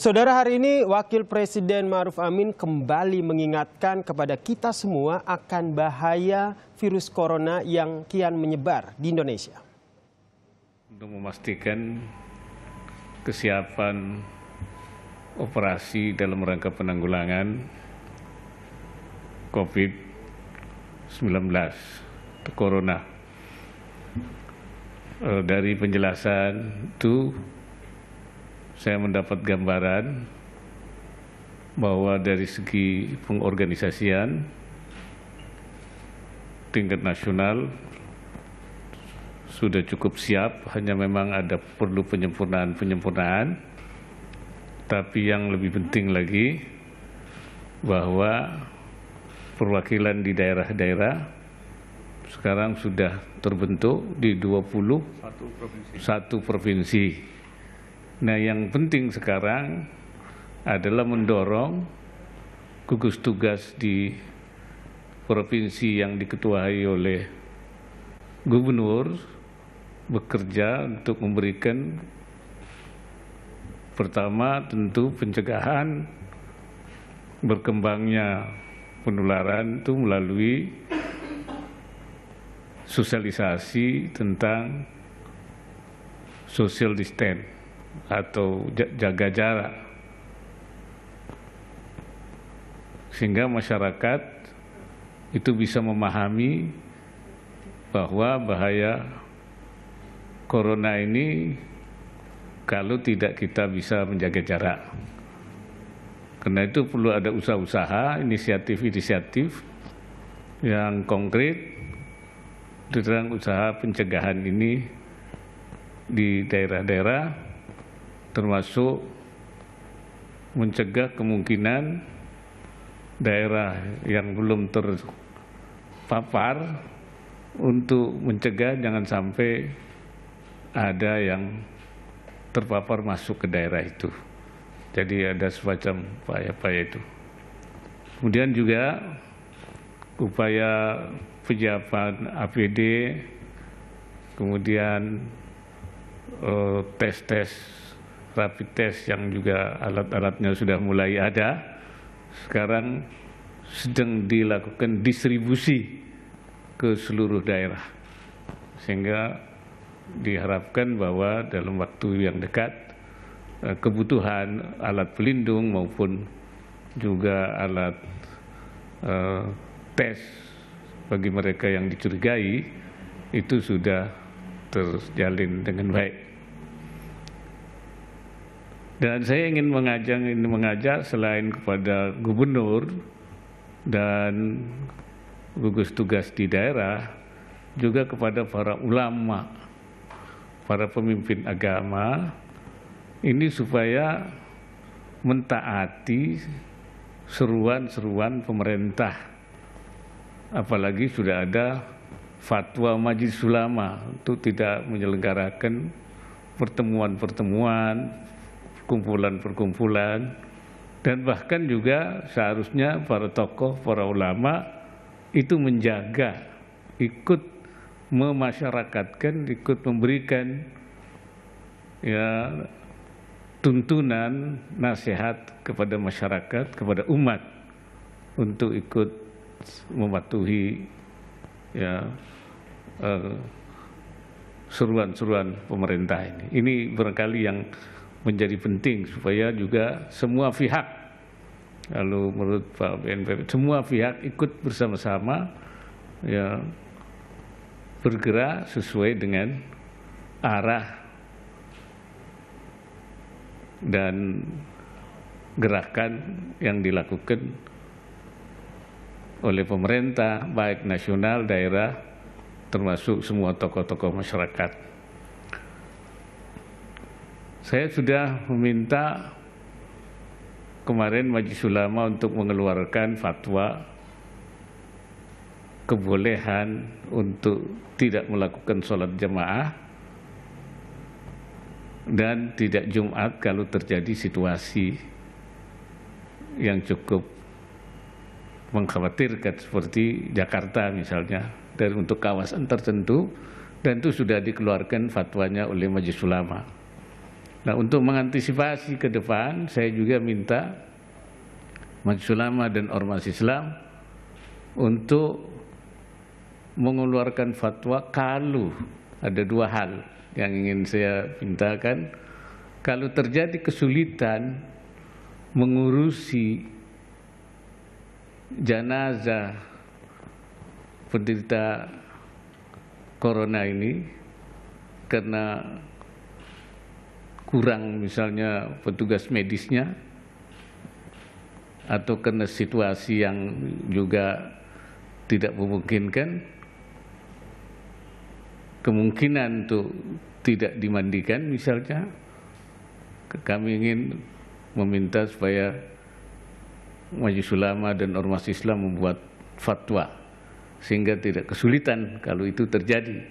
Saudara hari ini Wakil Presiden Maruf Amin kembali mengingatkan kepada kita semua akan bahaya virus corona yang kian menyebar di Indonesia. Untuk memastikan kesiapan operasi dalam rangka penanggulangan COVID-19 corona. Eh, dari penjelasan itu saya mendapat gambaran bahwa dari segi pengorganisasian tingkat nasional sudah cukup siap, hanya memang ada perlu penyempurnaan-penyempurnaan. Tapi yang lebih penting lagi bahwa perwakilan di daerah-daerah sekarang sudah terbentuk di 21 provinsi. Satu provinsi. Nah yang penting sekarang adalah mendorong gugus tugas di provinsi yang diketuai oleh gubernur bekerja untuk memberikan pertama tentu pencegahan berkembangnya penularan itu melalui sosialisasi tentang social distance atau jaga jarak sehingga masyarakat itu bisa memahami bahwa bahaya corona ini kalau tidak kita bisa menjaga jarak. Karena itu perlu ada usaha-usaha, inisiatif-inisiatif yang konkret tentang usaha pencegahan ini di daerah-daerah termasuk mencegah kemungkinan daerah yang belum terpapar untuk mencegah jangan sampai ada yang terpapar masuk ke daerah itu. Jadi ada semacam upaya-upaya itu. Kemudian juga upaya pejabat APD, kemudian eh, tes-tes eh, rapid test yang juga alat-alatnya sudah mulai ada. Sekarang sedang dilakukan distribusi ke seluruh daerah. Sehingga diharapkan bahwa dalam waktu yang dekat eh, kebutuhan alat pelindung maupun juga alat eh, tes bagi mereka yang dicurigai itu sudah terjalin dengan baik. Dan saya ingin mengajak, ingin mengajak selain kepada gubernur dan gugus tugas di daerah, juga kepada para ulama, para pemimpin agama, ini supaya mentaati seruan-seruan pemerintah. Apalagi sudah ada fatwa Majelis Ulama untuk tidak menyelenggarakan pertemuan-pertemuan, perkumpulan-perkumpulan dan bahkan juga seharusnya para tokoh, para ulama itu menjaga, ikut memasyarakatkan, ikut memberikan ya tuntunan, nasihat kepada masyarakat, kepada umat untuk ikut mematuhi ya eh, seruan-seruan pemerintah ini. Ini barangkali yang menjadi penting supaya juga semua pihak lalu menurut Pak BNPB semua pihak ikut bersama-sama ya bergerak sesuai dengan arah dan gerakan yang dilakukan oleh pemerintah baik nasional, daerah termasuk semua tokoh-tokoh masyarakat. Saya sudah meminta kemarin Majlis Ulama untuk mengeluarkan fatwa kebolehan untuk tidak melakukan sholat jamaah dan tidak Jumat kalau terjadi situasi yang cukup mengkhawatirkan seperti Jakarta misalnya dan untuk kawasan tertentu dan itu sudah dikeluarkan fatwanya oleh Majlis Ulama. Nah untuk mengantisipasi ke depan saya juga minta Majelis Ulama dan Ormas Islam untuk mengeluarkan fatwa kalau ada dua hal yang ingin saya mintakan kalau terjadi kesulitan mengurusi jenazah penderita corona ini karena kurang misalnya petugas medisnya atau kena situasi yang juga tidak memungkinkan kemungkinan untuk tidak dimandikan misalnya kami ingin meminta supaya Majelis Ulama dan Ormas Islam membuat fatwa sehingga tidak kesulitan kalau itu terjadi.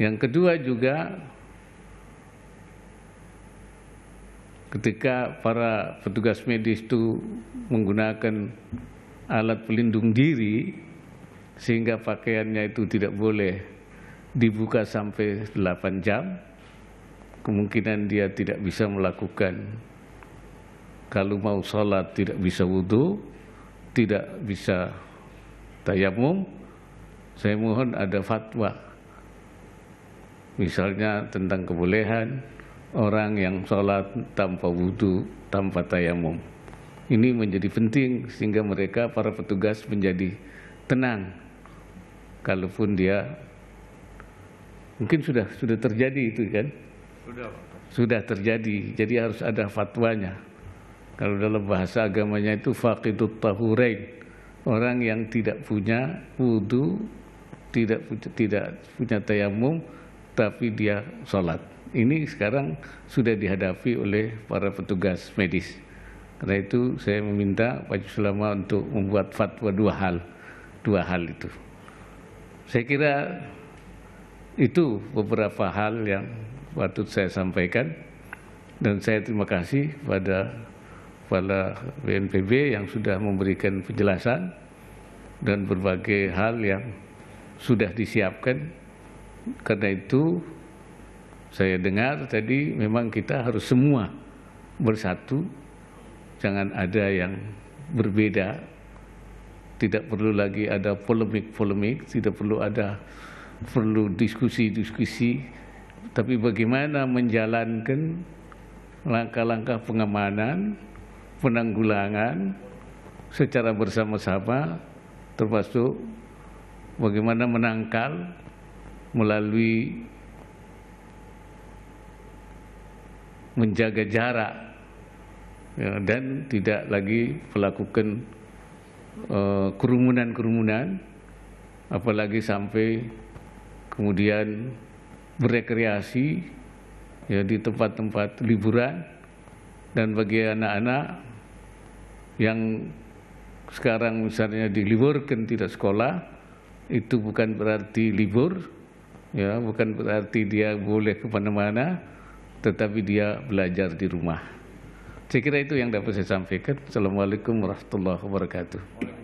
Yang kedua juga ketika para petugas medis itu menggunakan alat pelindung diri sehingga pakaiannya itu tidak boleh dibuka sampai 8 jam kemungkinan dia tidak bisa melakukan kalau mau sholat tidak bisa wudhu tidak bisa tayamum saya mohon ada fatwa misalnya tentang kebolehan orang yang sholat tanpa wudhu, tanpa tayamum. Ini menjadi penting sehingga mereka para petugas menjadi tenang. Kalaupun dia mungkin sudah sudah terjadi itu kan? Sudah. Sudah terjadi. Jadi harus ada fatwanya. Kalau dalam bahasa agamanya itu faqidut tahurain. Orang yang tidak punya wudhu, tidak tidak punya tayamum, tapi dia sholat ini sekarang sudah dihadapi oleh para petugas medis. Karena itu saya meminta Pak Sulama untuk membuat fatwa dua hal, dua hal itu. Saya kira itu beberapa hal yang patut saya sampaikan dan saya terima kasih pada kepala BNPB yang sudah memberikan penjelasan dan berbagai hal yang sudah disiapkan. Karena itu saya dengar tadi memang kita harus semua bersatu, jangan ada yang berbeda. Tidak perlu lagi ada polemik-polemik, tidak perlu ada perlu diskusi-diskusi, tapi bagaimana menjalankan langkah-langkah pengamanan, penanggulangan secara bersama-sama, termasuk bagaimana menangkal melalui menjaga jarak ya, dan tidak lagi melakukan eh, kerumunan-kerumunan, uh, apalagi sampai kemudian berekreasi ya, di tempat-tempat liburan dan bagi anak-anak yang sekarang misalnya diliburkan tidak sekolah itu bukan berarti libur ya bukan berarti dia boleh kemana-mana tetapi dia belajar di rumah. Saya kira itu yang dapat saya sampaikan. Assalamualaikum warahmatullahi wabarakatuh.